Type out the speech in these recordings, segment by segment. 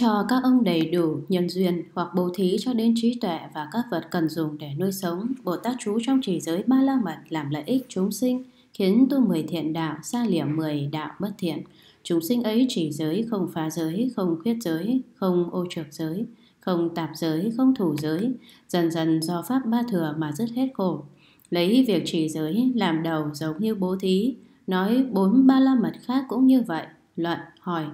cho các ông đầy đủ nhân duyên hoặc bố thí cho đến trí tuệ và các vật cần dùng để nuôi sống, Bồ Tát trú trong trì giới ba la mật làm lợi ích chúng sinh, khiến tu mười thiện đạo, xa liệm mười đạo bất thiện. Chúng sinh ấy chỉ giới, không phá giới, không khuyết giới, không ô trược giới, không tạp giới, không thủ giới, dần dần do pháp ba thừa mà dứt hết khổ. Lấy việc chỉ giới làm đầu giống như bố thí, nói bốn ba la mật khác cũng như vậy. Luận hỏi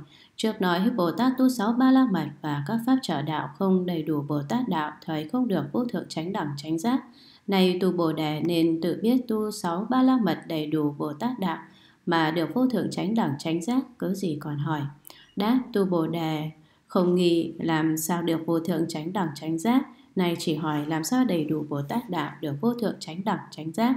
Trước nói Bồ Tát tu sáu ba la mật và các pháp trợ đạo không đầy đủ Bồ Tát đạo thời không được vô thượng tránh đẳng tránh giác. này tu Bồ Đề nên tự biết tu sáu ba la mật đầy đủ Bồ Tát đạo mà được vô thượng tránh đẳng tránh giác cứ gì còn hỏi. Đáp tu Bồ Đề không nghĩ làm sao được vô thượng tránh đẳng tránh giác này chỉ hỏi làm sao đầy đủ Bồ Tát đạo được vô thượng tránh đẳng tránh giác.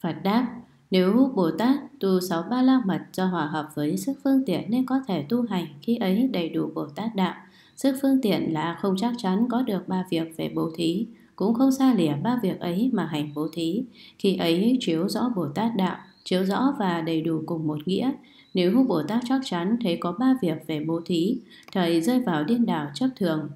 Phật đáp nếu Bồ Tát tu sáu ba la mật cho hòa hợp với sức phương tiện nên có thể tu hành khi ấy đầy đủ Bồ Tát đạo. Sức phương tiện là không chắc chắn có được ba việc về bố thí, cũng không xa lìa ba việc ấy mà hành bố thí. Khi ấy chiếu rõ Bồ Tát đạo, chiếu rõ và đầy đủ cùng một nghĩa. Nếu Bồ Tát chắc chắn thấy có ba việc về bố thí, thầy rơi vào điên đảo chấp thường,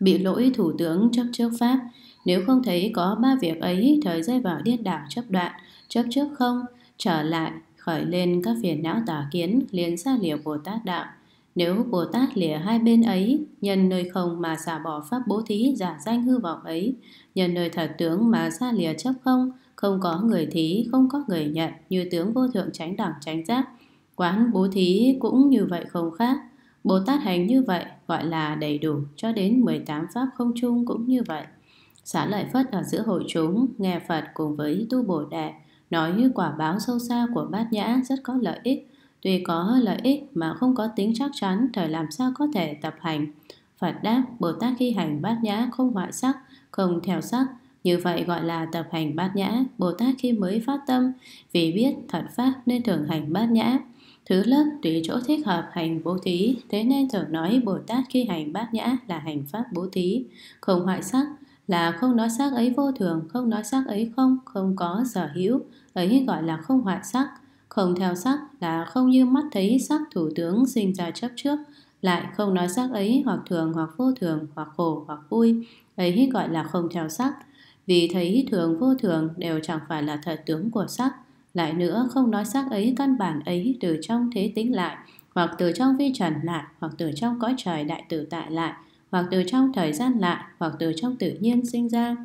bị lỗi thủ tướng chấp trước pháp nếu không thấy có ba việc ấy, thời rơi vào điên đảo chấp đoạn, chấp trước không, trở lại, khởi lên các phiền não tà kiến, liền xa lìa Bồ Tát đạo. Nếu Bồ Tát lìa hai bên ấy, nhân nơi không mà xả bỏ pháp bố thí giả danh hư vọng ấy, nhân nơi thật tướng mà xa lìa chấp không, không có người thí, không có người nhận, như tướng vô thượng tránh đẳng tránh giác. Quán bố thí cũng như vậy không khác. Bồ Tát hành như vậy gọi là đầy đủ, cho đến 18 pháp không chung cũng như vậy xã lợi Phất ở giữa hội chúng nghe Phật cùng với Tu Bồ Đề nói như quả báo sâu xa của bát nhã rất có lợi ích. Tuy có lợi ích mà không có tính chắc chắn thời làm sao có thể tập hành. Phật đáp Bồ Tát khi hành bát nhã không hoại sắc, không theo sắc. Như vậy gọi là tập hành bát nhã, Bồ Tát khi mới phát tâm, vì biết thật pháp nên thường hành bát nhã. Thứ lớp tùy chỗ thích hợp hành bố thí, thế nên thường nói Bồ Tát khi hành bát nhã là hành pháp bố thí, không hoại sắc, là không nói sắc ấy vô thường, không nói sắc ấy không, không có sở hữu, ấy gọi là không hoại sắc. Không theo sắc là không như mắt thấy sắc thủ tướng sinh ra chấp trước, lại không nói sắc ấy hoặc thường hoặc vô thường, hoặc khổ hoặc vui, ấy gọi là không theo sắc. Vì thấy thường vô thường đều chẳng phải là thật tướng của sắc, lại nữa không nói sắc ấy căn bản ấy từ trong thế tính lại, hoặc từ trong vi trần lại, hoặc từ trong cõi trời đại tử tại lại, hoặc từ trong thời gian lạ hoặc từ trong tự nhiên sinh ra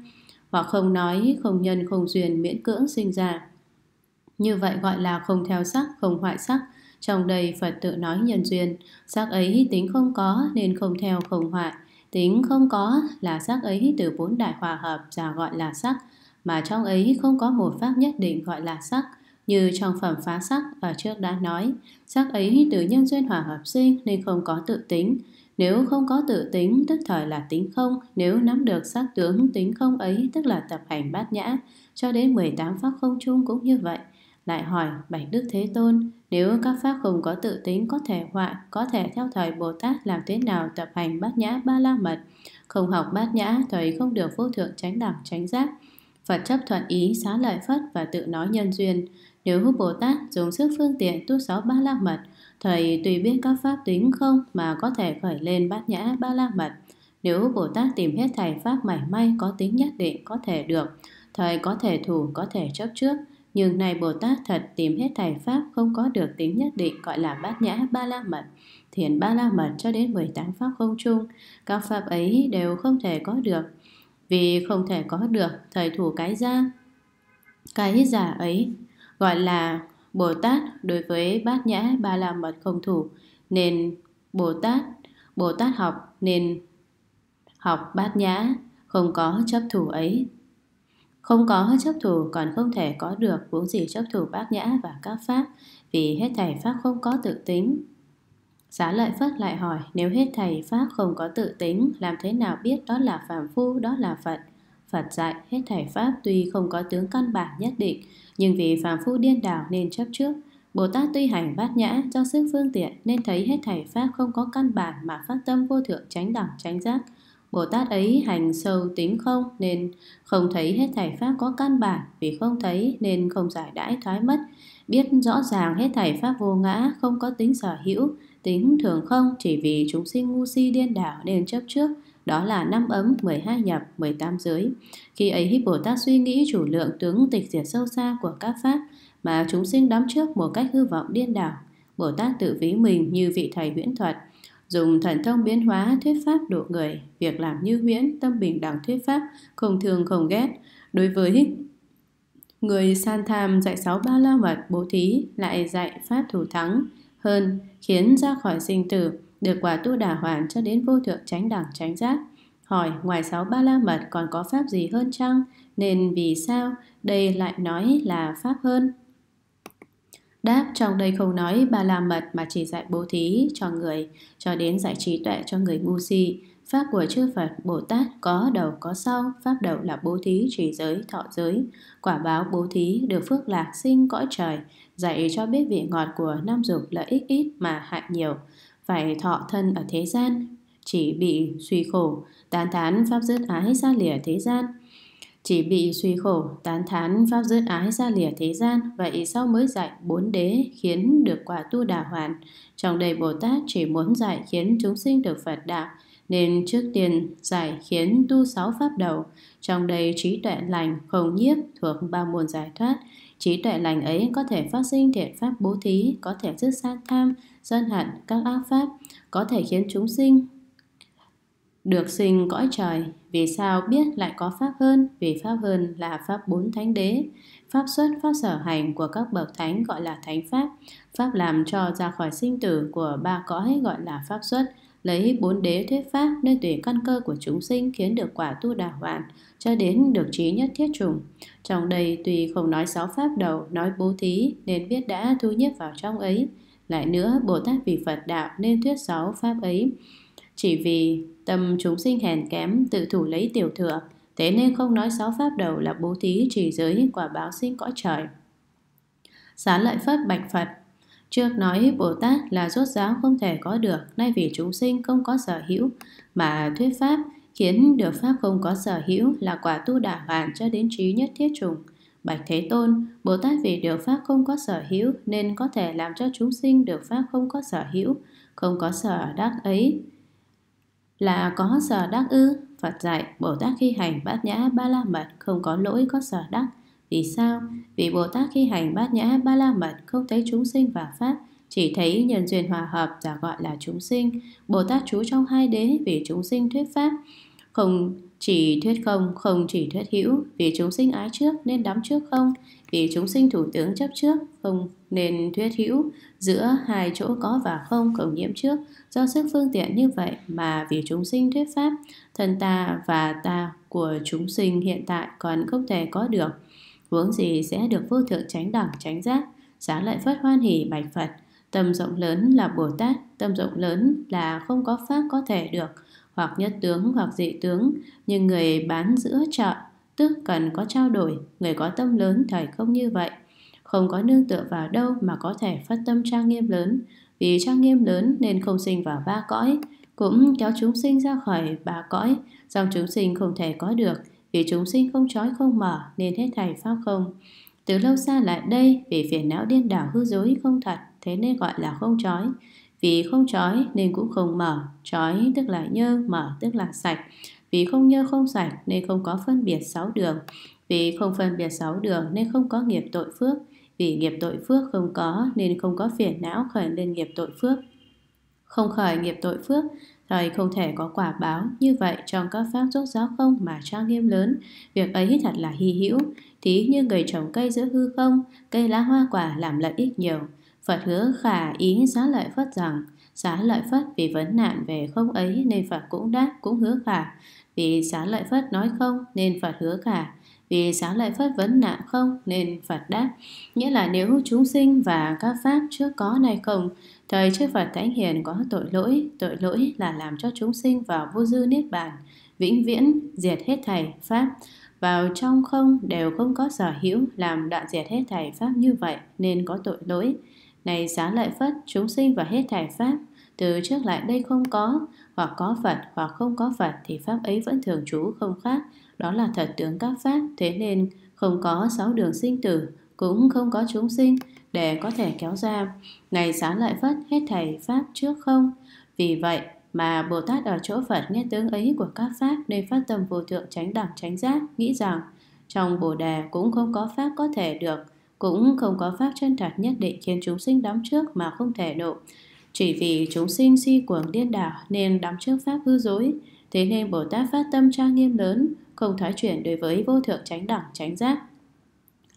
hoặc không nói không nhân không duyên miễn cưỡng sinh ra như vậy gọi là không theo sắc không hoại sắc trong đây Phật tự nói nhân duyên sắc ấy tính không có nên không theo không hoại tính không có là sắc ấy từ bốn đại hòa hợp ra gọi là sắc mà trong ấy không có một pháp nhất định gọi là sắc như trong phẩm phá sắc ở trước đã nói sắc ấy từ nhân duyên hòa hợp sinh nên không có tự tính nếu không có tự tính tức thời là tính không, nếu nắm được sắc tướng tính không ấy tức là tập hành bát nhã, cho đến 18 pháp không chung cũng như vậy. Lại hỏi Bạch Đức Thế Tôn, nếu các pháp không có tự tính có thể họa, có thể theo thời Bồ Tát làm thế nào tập hành bát nhã ba la mật, không học bát nhã thầy không được vô thượng tránh đẳng tránh giác. Phật chấp thuận ý xá lợi Phất và tự nói nhân duyên. Nếu Bồ Tát dùng sức phương tiện tu sáu ba la mật, Thầy tùy biết các pháp tính không mà có thể khởi lên bát nhã ba la mật. Nếu Bồ Tát tìm hết thầy pháp mảy may có tính nhất định có thể được, thầy có thể thủ, có thể chấp trước. Nhưng này Bồ Tát thật tìm hết thầy pháp không có được tính nhất định gọi là bát nhã ba la mật, thiền ba la mật cho đến 18 pháp không chung. Các pháp ấy đều không thể có được. Vì không thể có được, thầy thủ cái ra. Cái giả ấy gọi là Bồ Tát đối với bát nhã ba la mật không thủ nên Bồ Tát Bồ Tát học nên học bát nhã không có chấp thủ ấy không có chấp thủ còn không thể có được vốn gì chấp thủ bát nhã và các pháp vì hết thầy pháp không có tự tính Xá lợi Phất lại hỏi nếu hết thầy Pháp không có tự tính làm thế nào biết đó là phàm phu, đó là Phật Phật dạy hết thảy Pháp tuy không có tướng căn bản nhất định, nhưng vì phàm phu điên đảo nên chấp trước. Bồ Tát tuy hành bát nhã cho sức phương tiện nên thấy hết thảy Pháp không có căn bản mà phát tâm vô thượng tránh đẳng tránh giác. Bồ Tát ấy hành sâu tính không nên không thấy hết thảy Pháp có căn bản vì không thấy nên không giải đãi thoái mất. Biết rõ ràng hết thảy Pháp vô ngã không có tính sở hữu, tính thường không chỉ vì chúng sinh ngu si điên đảo nên chấp trước đó là năm ấm 12 nhập 18 giới. Khi ấy Hít Bồ Tát suy nghĩ chủ lượng tướng tịch diệt sâu xa của các Pháp mà chúng sinh đắm trước một cách hư vọng điên đảo. Bồ Tát tự ví mình như vị thầy huyễn thuật, dùng thần thông biến hóa thuyết pháp độ người, việc làm như huyễn, tâm bình đẳng thuyết pháp, không thường không ghét. Đối với Người san tham dạy sáu ba la mật bố thí lại dạy pháp thủ thắng hơn khiến ra khỏi sinh tử được quả tu đà hoàn cho đến vô thượng tránh đẳng tránh giác. Hỏi ngoài sáu ba la mật còn có pháp gì hơn chăng? Nên vì sao đây lại nói là pháp hơn? Đáp trong đây không nói ba la mật mà chỉ dạy bố thí cho người, cho đến dạy trí tuệ cho người ngu si. Pháp của chư Phật Bồ Tát có đầu có sau, pháp đầu là bố thí trì giới, thọ giới, quả báo bố thí được phước lạc sinh cõi trời, dạy cho biết vị ngọt của nam dục lợi ích ít mà hại nhiều, phải thọ thân ở thế gian, chỉ bị suy khổ, tán thán pháp dứt ái xa lìa thế gian. Chỉ bị suy khổ, tán thán pháp dứt ái xa lìa thế gian, vậy sau mới dạy bốn đế khiến được quả tu đà hoàn. Trong đời Bồ Tát chỉ muốn dạy khiến chúng sinh được Phật đạo, nên trước tiên giải khiến tu sáu pháp đầu, trong đây trí tuệ lành, không nhiếp thuộc ba môn giải thoát, Trí tuệ lành ấy có thể phát sinh thiện pháp bố thí, có thể dứt sát tham, dân hận, các ác pháp, có thể khiến chúng sinh được sinh cõi trời. Vì sao biết lại có pháp hơn? Vì pháp hơn là pháp bốn thánh đế. Pháp xuất, pháp sở hành của các bậc thánh gọi là thánh pháp. Pháp làm cho ra khỏi sinh tử của ba cõi gọi là pháp xuất lấy bốn đế thuyết pháp nên tùy căn cơ của chúng sinh khiến được quả tu đà hoàn cho đến được trí nhất thiết trùng trong đây tùy không nói sáu pháp đầu nói bố thí nên biết đã thu nhiếp vào trong ấy lại nữa bồ tát vì phật đạo nên thuyết sáu pháp ấy chỉ vì tâm chúng sinh hèn kém tự thủ lấy tiểu thừa thế nên không nói sáu pháp đầu là bố thí chỉ giới quả báo sinh cõi trời xá lợi phất bạch phật Trước nói Bồ Tát là rốt ráo không thể có được, nay vì chúng sinh không có sở hữu, mà thuyết Pháp khiến được Pháp không có sở hữu là quả tu đả hoàn cho đến trí nhất thiết trùng. Bạch Thế Tôn, Bồ Tát vì được Pháp không có sở hữu nên có thể làm cho chúng sinh được Pháp không có sở hữu, không có sở đắc ấy. Là có sở đắc ư? Phật dạy, Bồ Tát khi hành bát nhã ba la mật không có lỗi có sở đắc, vì sao? Vì Bồ Tát khi hành bát nhã ba la mật không thấy chúng sinh và pháp, chỉ thấy nhân duyên hòa hợp và gọi là chúng sinh. Bồ Tát trú trong hai đế vì chúng sinh thuyết pháp, không chỉ thuyết không, không chỉ thuyết hữu, vì chúng sinh ái trước nên đắm trước không, vì chúng sinh thủ tướng chấp trước, không nên thuyết hữu, giữa hai chỗ có và không cộng nhiễm trước, do sức phương tiện như vậy mà vì chúng sinh thuyết pháp, thân ta và ta của chúng sinh hiện tại còn không thể có được huống gì sẽ được vô thượng tránh đẳng tránh giác xá lợi phất hoan hỷ bạch phật tâm rộng lớn là bồ tát tâm rộng lớn là không có pháp có thể được hoặc nhất tướng hoặc dị tướng nhưng người bán giữa chợ tức cần có trao đổi người có tâm lớn thời không như vậy không có nương tựa vào đâu mà có thể phát tâm trang nghiêm lớn vì trang nghiêm lớn nên không sinh vào ba cõi cũng kéo chúng sinh ra khỏi ba cõi dòng chúng sinh không thể có được vì chúng sinh không trói không mở nên hết thảy pháp không. Từ lâu xa lại đây vì phiền não điên đảo hư dối không thật thế nên gọi là không trói. Vì không trói nên cũng không mở, trói tức là nhơ, mở tức là sạch. Vì không nhơ không sạch nên không có phân biệt sáu đường. Vì không phân biệt sáu đường nên không có nghiệp tội phước. Vì nghiệp tội phước không có nên không có phiền não khởi lên nghiệp tội phước. Không khởi nghiệp tội phước Thầy không thể có quả báo như vậy trong các pháp rốt giáo không mà trang nghiêm lớn, việc ấy thật là hy hữu, thí như người trồng cây giữa hư không, cây lá hoa quả làm lợi ích nhiều. Phật hứa khả ý giá lợi Phất rằng, giá lợi Phất vì vấn nạn về không ấy nên Phật cũng đáp cũng hứa khả, vì giá lợi Phất nói không nên Phật hứa khả, vì xá lợi phất vấn nạn không nên Phật đáp. Nghĩa là nếu chúng sinh và các pháp trước có này không Thời chư Phật Thánh Hiền có tội lỗi, tội lỗi là làm cho chúng sinh vào vô dư niết bàn, vĩnh viễn, diệt hết thảy Pháp, vào trong không đều không có sở hữu làm đoạn diệt hết thảy Pháp như vậy nên có tội lỗi. Này xá lợi Phất, chúng sinh và hết thảy Pháp, từ trước lại đây không có, hoặc có Phật hoặc không có Phật thì Pháp ấy vẫn thường trú không khác, đó là thật tướng các Pháp, thế nên không có sáu đường sinh tử, cũng không có chúng sinh, để có thể kéo ra, ngày sáng lại phất hết thầy Pháp trước không. Vì vậy mà Bồ Tát ở chỗ Phật nghe tướng ấy của các Pháp nên phát tâm vô thượng tránh đẳng tránh giác, nghĩ rằng trong Bồ Đề cũng không có Pháp có thể được, cũng không có Pháp chân thật nhất định khiến chúng sinh đắm trước mà không thể độ. Chỉ vì chúng sinh si cuồng điên đảo nên đắm trước Pháp hư dối, thế nên Bồ Tát phát tâm trang nghiêm lớn, không thoái chuyển đối với vô thượng tránh đẳng tránh giác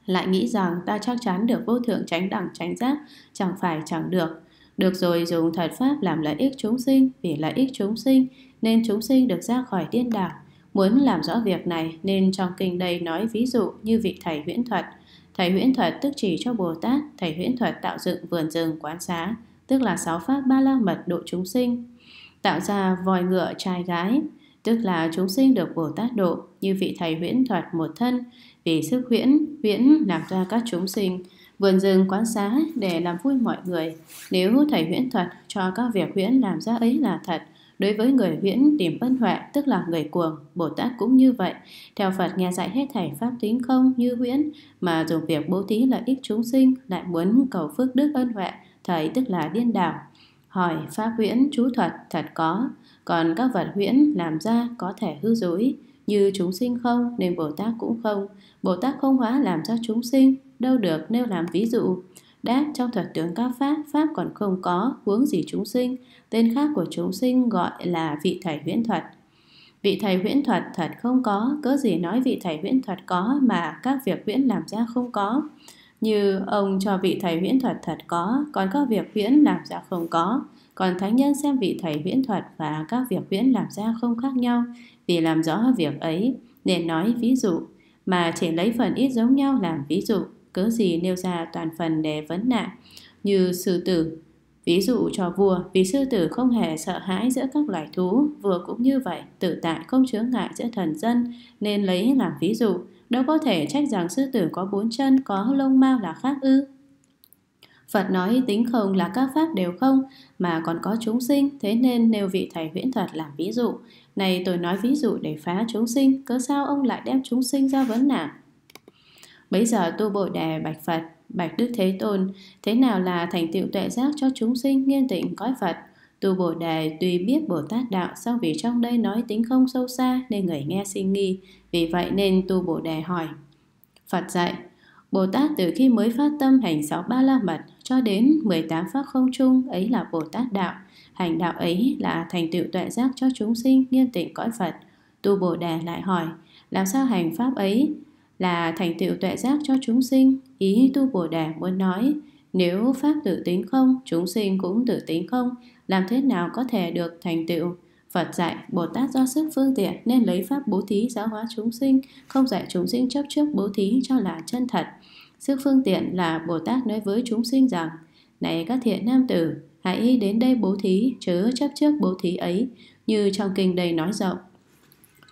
lại nghĩ rằng ta chắc chắn được vô thượng tránh đẳng tránh giác, chẳng phải chẳng được. Được rồi dùng thật pháp làm lợi ích chúng sinh, vì lợi ích chúng sinh nên chúng sinh được ra khỏi điên đảo. Muốn làm rõ việc này nên trong kinh đây nói ví dụ như vị thầy huyễn thuật. Thầy huyễn thuật tức chỉ cho Bồ Tát, thầy huyễn thuật tạo dựng vườn rừng quán xá, tức là sáu pháp ba la mật độ chúng sinh. Tạo ra vòi ngựa trai gái, tức là chúng sinh được Bồ Tát độ như vị thầy huyễn thuật một thân, Tỷ sức huyễn, huyễn làm ra các chúng sinh, vườn rừng quán xá để làm vui mọi người. Nếu thầy huyễn thuật cho các việc huyễn làm ra ấy là thật, đối với người huyễn tìm ân huệ tức là người cuồng, Bồ Tát cũng như vậy. Theo Phật nghe dạy hết Thầy pháp tính không như huyễn, mà dùng việc bố thí lợi ích chúng sinh lại muốn cầu phước đức ân huệ, thầy tức là điên đảo. Hỏi pháp huyễn chú thuật thật có, còn các vật huyễn làm ra có thể hư dối như chúng sinh không nên Bồ Tát cũng không. Bồ Tát không hóa làm cho chúng sinh, đâu được nêu làm ví dụ. Đáp trong thuật tướng các pháp, pháp còn không có, huống gì chúng sinh. Tên khác của chúng sinh gọi là vị thầy huyễn thuật. Vị thầy huyễn thuật thật không có, cớ gì nói vị thầy huyễn thuật có mà các việc huyễn làm ra không có. Như ông cho vị thầy huyễn thuật thật có, còn các việc huyễn làm ra không có. Còn thánh nhân xem vị thầy huyễn thuật và các việc huyễn làm ra không khác nhau, vì làm rõ việc ấy nên nói ví dụ mà chỉ lấy phần ít giống nhau làm ví dụ cớ gì nêu ra toàn phần để vấn nạn như sư tử ví dụ cho vua vì sư tử không hề sợ hãi giữa các loài thú vua cũng như vậy tự tại không chứa ngại giữa thần dân nên lấy làm ví dụ đâu có thể trách rằng sư tử có bốn chân có lông mao là khác ư Phật nói tính không là các pháp đều không mà còn có chúng sinh, thế nên nêu vị thầy huyễn thuật làm ví dụ. Này tôi nói ví dụ để phá chúng sinh, cớ sao ông lại đem chúng sinh ra vấn nạn? Bây giờ tu bồ đề bạch Phật, bạch Đức Thế Tôn, thế nào là thành tựu tuệ giác cho chúng sinh nghiêm tịnh cõi Phật? Tu Bồ Đề tuy biết Bồ Tát Đạo song vì trong đây nói tính không sâu xa nên người nghe sinh nghi, vì vậy nên Tu Bồ Đề hỏi. Phật dạy, Bồ Tát từ khi mới phát tâm hành sáu ba la mật cho đến 18 pháp không chung ấy là Bồ Tát Đạo, Hành đạo ấy là thành tựu tuệ giác cho chúng sinh nghiêm tịnh cõi Phật. Tu Bồ Đề lại hỏi, làm sao hành pháp ấy là thành tựu tuệ giác cho chúng sinh? Ý Tu Bồ Đề muốn nói, nếu pháp tự tính không, chúng sinh cũng tự tính không, làm thế nào có thể được thành tựu? Phật dạy, Bồ Tát do sức phương tiện nên lấy pháp bố thí giáo hóa chúng sinh, không dạy chúng sinh chấp trước bố thí cho là chân thật. Sức phương tiện là Bồ Tát nói với chúng sinh rằng, Này các thiện nam tử, Hãy đến đây bố thí, chớ chấp trước bố thí ấy, như trong kinh đầy nói rộng.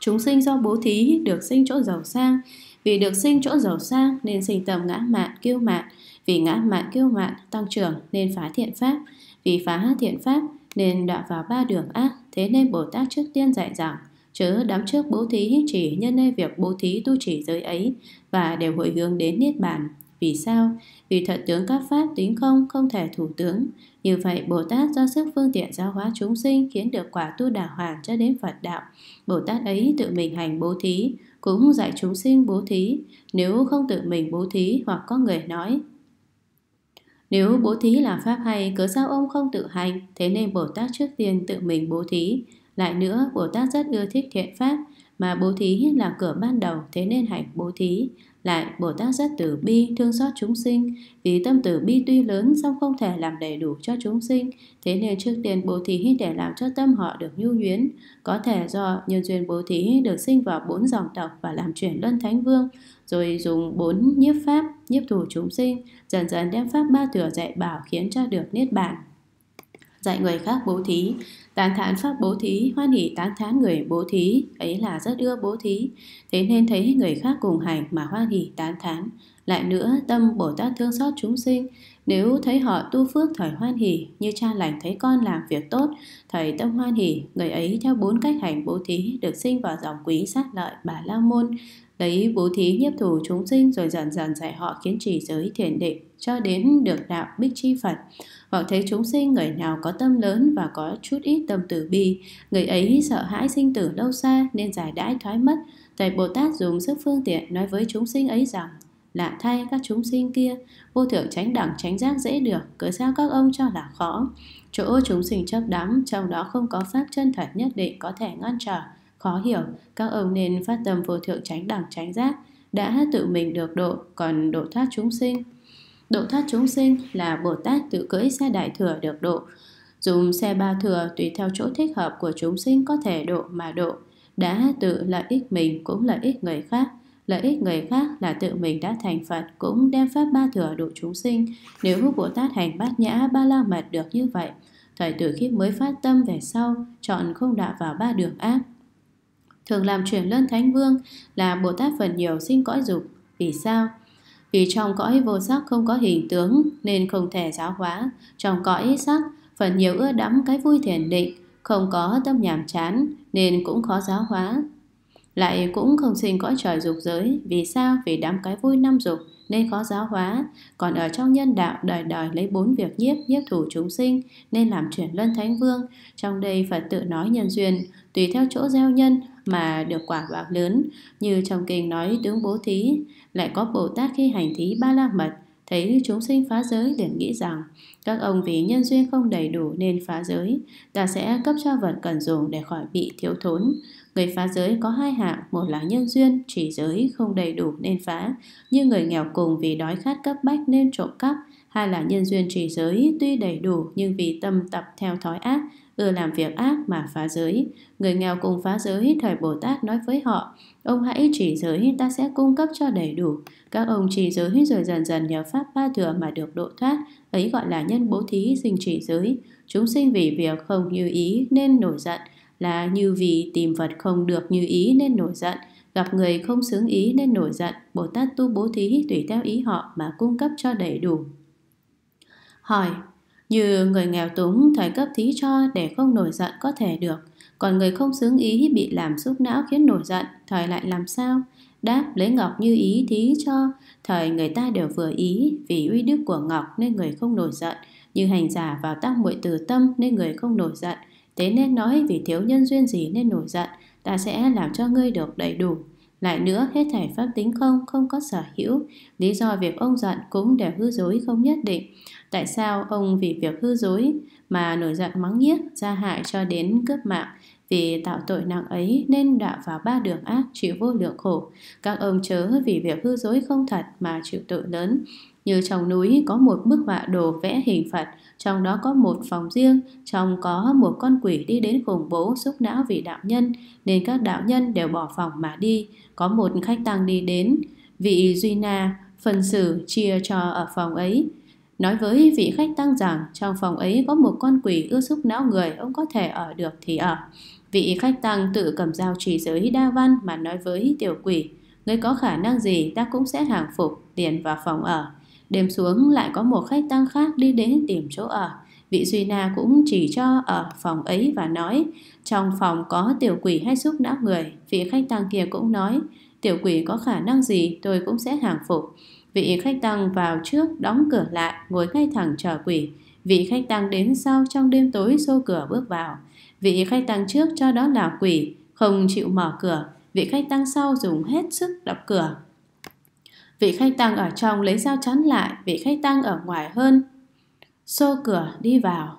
Chúng sinh do bố thí được sinh chỗ giàu sang, vì được sinh chỗ giàu sang nên sinh tầm ngã mạn kiêu mạn, vì ngã mạn kiêu mạn tăng trưởng nên phá thiện pháp, vì phá thiện pháp nên đọa vào ba đường ác, thế nên Bồ Tát trước tiên dạy rằng chớ đám trước bố thí chỉ nhân nơi việc bố thí tu chỉ giới ấy và đều hội hướng đến niết bàn vì sao? Vì thật tướng các pháp tính không, không thể thủ tướng. Như vậy, Bồ Tát do sức phương tiện giáo hóa chúng sinh khiến được quả tu đà hoàn cho đến Phật đạo. Bồ Tát ấy tự mình hành bố thí, cũng dạy chúng sinh bố thí. Nếu không tự mình bố thí hoặc có người nói, nếu bố thí là pháp hay, cớ sao ông không tự hành? Thế nên Bồ Tát trước tiên tự mình bố thí. Lại nữa, Bồ Tát rất ưa thích thiện pháp, mà bố thí là cửa ban đầu, thế nên hành bố thí. Lại, Bồ Tát rất từ bi, thương xót chúng sinh. Vì tâm từ bi tuy lớn, song không thể làm đầy đủ cho chúng sinh. Thế nên trước tiên bồ thí hít để làm cho tâm họ được nhu nhuyến. Có thể do nhân duyên Bồ thí được sinh vào bốn dòng tộc và làm chuyển luân thánh vương, rồi dùng bốn nhiếp pháp, nhiếp thủ chúng sinh, dần dần đem pháp ba thừa dạy bảo khiến cho được niết bàn dạy người khác bố thí, tán thán pháp bố thí, hoan hỷ tán thán người bố thí, ấy là rất ưa bố thí. Thế nên thấy người khác cùng hành mà hoan hỷ tán thán. Lại nữa, tâm Bồ Tát thương xót chúng sinh, nếu thấy họ tu phước thời hoan hỷ, như cha lành thấy con làm việc tốt, thời tâm hoan hỷ, người ấy theo bốn cách hành bố thí được sinh vào dòng quý sát lợi bà la môn, lấy bố thí nhiếp thủ chúng sinh rồi dần dần dạy họ kiến trì giới thiền định cho đến được đạo bích chi Phật. Hoặc thấy chúng sinh người nào có tâm lớn và có chút ít tâm từ bi, người ấy sợ hãi sinh tử lâu xa nên giải đãi thoái mất. Thầy Bồ Tát dùng sức phương tiện nói với chúng sinh ấy rằng Lạ thay các chúng sinh kia, vô thượng tránh đẳng tránh giác dễ được, cớ sao các ông cho là khó. Chỗ chúng sinh chấp đắm, trong đó không có pháp chân thật nhất định có thể ngăn trở Khó hiểu, các ông nên phát tâm vô thượng tránh đẳng tránh giác, đã tự mình được độ, còn độ thoát chúng sinh. Độ thoát chúng sinh là Bồ Tát tự cưỡi xe đại thừa được độ. Dùng xe ba thừa tùy theo chỗ thích hợp của chúng sinh có thể độ mà độ. Đã tự lợi ích mình cũng lợi ích người khác. Lợi ích người khác là tự mình đã thành Phật cũng đem Pháp ba thừa độ chúng sinh. Nếu Bồ Tát hành bát nhã ba la mật được như vậy, thời tử khiếp mới phát tâm về sau, chọn không đạo vào ba đường ác, thường làm chuyển luân thánh vương là Bồ Tát phần nhiều sinh cõi dục. Vì sao? Vì trong cõi vô sắc không có hình tướng nên không thể giáo hóa. Trong cõi sắc, phần nhiều ưa đắm cái vui thiền định, không có tâm nhàm chán nên cũng khó giáo hóa. Lại cũng không sinh cõi trời dục giới. Vì sao? Vì đắm cái vui năm dục nên khó giáo hóa. Còn ở trong nhân đạo đời đời lấy bốn việc nhiếp, nhiếp thủ chúng sinh nên làm chuyển luân thánh vương. Trong đây Phật tự nói nhân duyên, tùy theo chỗ gieo nhân mà được quả báo lớn như trong kinh nói tướng bố thí lại có bồ tát khi hành thí ba la mật thấy chúng sinh phá giới liền nghĩ rằng các ông vì nhân duyên không đầy đủ nên phá giới ta sẽ cấp cho vật cần dùng để khỏi bị thiếu thốn người phá giới có hai hạng một là nhân duyên chỉ giới không đầy đủ nên phá như người nghèo cùng vì đói khát cấp bách nên trộm cắp hai là nhân duyên trì giới tuy đầy đủ nhưng vì tâm tập theo thói ác ưa làm việc ác mà phá giới. Người nghèo cùng phá giới, thời Bồ Tát nói với họ, ông hãy trì giới, ta sẽ cung cấp cho đầy đủ. Các ông trì giới rồi dần dần nhờ Pháp ba thừa mà được độ thoát, ấy gọi là nhân bố thí sinh trì giới. Chúng sinh vì việc không như ý nên nổi giận, là như vì tìm vật không được như ý nên nổi giận, gặp người không xứng ý nên nổi giận, Bồ Tát tu bố thí tùy theo ý họ mà cung cấp cho đầy đủ. Hỏi, như người nghèo túng thời cấp thí cho để không nổi giận có thể được, còn người không xứng ý bị làm xúc não khiến nổi giận, thời lại làm sao? Đáp lấy ngọc như ý thí cho, thời người ta đều vừa ý, vì uy đức của ngọc nên người không nổi giận, như hành giả vào tác muội từ tâm nên người không nổi giận. Thế nên nói vì thiếu nhân duyên gì nên nổi giận, ta sẽ làm cho ngươi được đầy đủ. Lại nữa, hết thảy pháp tính không, không có sở hữu. Lý do việc ông giận cũng đều hư dối không nhất định. Tại sao ông vì việc hư dối mà nổi giận mắng nhiếc, ra hại cho đến cướp mạng? Vì tạo tội nặng ấy nên đọa vào ba đường ác chịu vô lượng khổ. Các ông chớ vì việc hư dối không thật mà chịu tội lớn. Như trong núi có một bức họa đồ vẽ hình Phật, trong đó có một phòng riêng, trong có một con quỷ đi đến khủng bố xúc não vì đạo nhân, nên các đạo nhân đều bỏ phòng mà đi. Có một khách tăng đi đến, vị Duy Na, phần xử chia cho ở phòng ấy. Nói với vị khách tăng rằng trong phòng ấy có một con quỷ ưa xúc não người, ông có thể ở được thì ở. Vị khách tăng tự cầm dao chỉ giới đa văn mà nói với tiểu quỷ, người có khả năng gì ta cũng sẽ hàng phục tiền vào phòng ở. Đêm xuống lại có một khách tăng khác đi đến tìm chỗ ở. Vị Duy Na cũng chỉ cho ở phòng ấy và nói Trong phòng có tiểu quỷ hay xúc não người Vị khách tăng kia cũng nói Tiểu quỷ có khả năng gì tôi cũng sẽ hàng phục Vị khách tăng vào trước đóng cửa lại Ngồi ngay thẳng chờ quỷ Vị khách tăng đến sau trong đêm tối xô cửa bước vào Vị khách tăng trước cho đó là quỷ Không chịu mở cửa Vị khách tăng sau dùng hết sức đập cửa Vị khách tăng ở trong lấy dao chắn lại, vị khách tăng ở ngoài hơn. Xô cửa đi vào.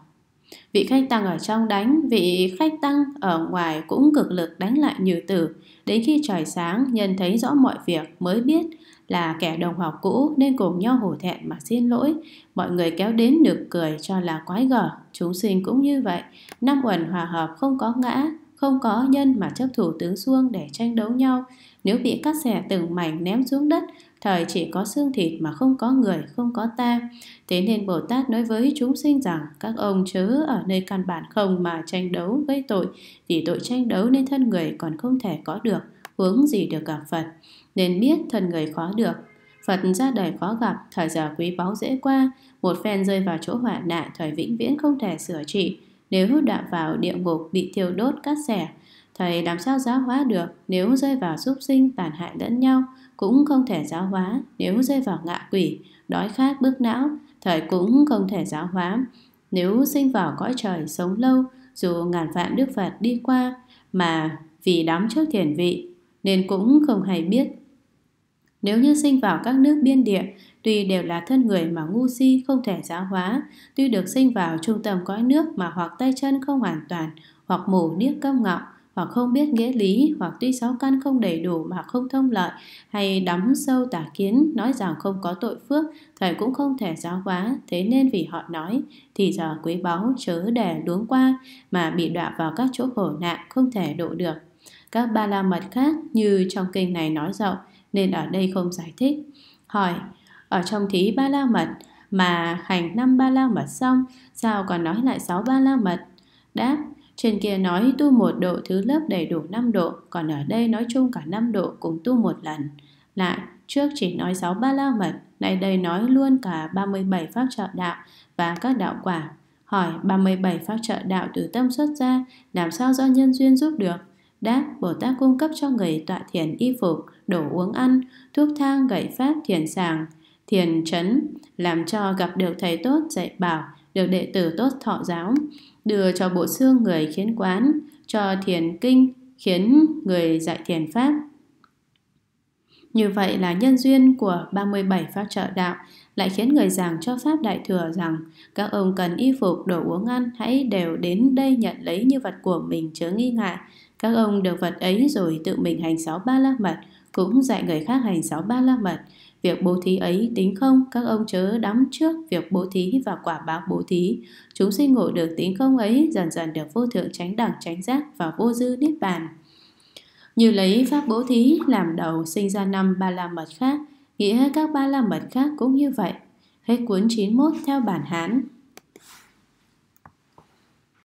Vị khách tăng ở trong đánh, vị khách tăng ở ngoài cũng cực lực đánh lại nhừ tử. Đến khi trời sáng, nhân thấy rõ mọi việc mới biết là kẻ đồng học cũ nên cùng nhau hổ thẹn mà xin lỗi. Mọi người kéo đến được cười cho là quái gở. Chúng sinh cũng như vậy. Năm uẩn hòa hợp không có ngã, không có nhân mà chấp thủ tướng xuông để tranh đấu nhau. Nếu bị cắt xẻ từng mảnh ném xuống đất, thời chỉ có xương thịt mà không có người, không có ta. Thế nên Bồ Tát nói với chúng sinh rằng các ông chớ ở nơi căn bản không mà tranh đấu gây tội, vì tội tranh đấu nên thân người còn không thể có được, hướng gì được gặp Phật. Nên biết thân người khó được, Phật ra đời khó gặp, thời giờ quý báu dễ qua, một phen rơi vào chỗ hỏa nạn thời vĩnh viễn không thể sửa trị, nếu đạp vào địa ngục bị thiêu đốt cắt xẻ, thầy làm sao giáo hóa được nếu rơi vào súc sinh tàn hại lẫn nhau, cũng không thể giáo hóa nếu rơi vào ngạ quỷ, đói khát bước não, thời cũng không thể giáo hóa. Nếu sinh vào cõi trời sống lâu, dù ngàn vạn đức Phật đi qua, mà vì đắm trước thiền vị, nên cũng không hay biết. Nếu như sinh vào các nước biên địa, tuy đều là thân người mà ngu si không thể giáo hóa, tuy được sinh vào trung tâm cõi nước mà hoặc tay chân không hoàn toàn, hoặc mù niếc câm ngọng, hoặc không biết nghĩa lý hoặc tuy sáu căn không đầy đủ mà không thông lợi hay đắm sâu tà kiến nói rằng không có tội phước thầy cũng không thể giáo hóa thế nên vì họ nói thì giờ quý báu chớ để đuống qua mà bị đọa vào các chỗ khổ nạn không thể độ được các ba la mật khác như trong kinh này nói rộng nên ở đây không giải thích hỏi ở trong thí ba la mật mà hành năm ba la mật xong sao còn nói lại sáu ba la mật đáp trên kia nói tu một độ thứ lớp đầy đủ 5 độ, còn ở đây nói chung cả 5 độ cùng tu một lần. Lại, trước chỉ nói 6 ba la mật, nay đây nói luôn cả 37 pháp trợ đạo và các đạo quả. Hỏi 37 pháp trợ đạo từ tâm xuất ra, làm sao do nhân duyên giúp được? Đáp, Bồ Tát cung cấp cho người tọa thiền y phục, đồ uống ăn, thuốc thang gậy pháp thiền sàng, thiền chấn làm cho gặp được thầy tốt dạy bảo, được đệ tử tốt thọ giáo, đưa cho bộ xương người khiến quán, cho thiền kinh khiến người dạy thiền pháp. Như vậy là nhân duyên của 37 pháp trợ đạo lại khiến người giảng cho pháp đại thừa rằng các ông cần y phục, đồ uống ăn hãy đều đến đây nhận lấy như vật của mình chớ nghi ngại. Các ông được vật ấy rồi tự mình hành sáu ba la mật, cũng dạy người khác hành sáu ba la mật. Việc bố thí ấy tính không, các ông chớ đóng trước việc bố thí và quả báo bố thí. Chúng sinh ngộ được tính không ấy dần dần được vô thượng tránh đẳng tránh giác và vô dư niết bàn. Như lấy pháp bố thí làm đầu sinh ra năm ba la mật khác, nghĩa các ba la mật khác cũng như vậy. Hết cuốn 91 theo bản Hán.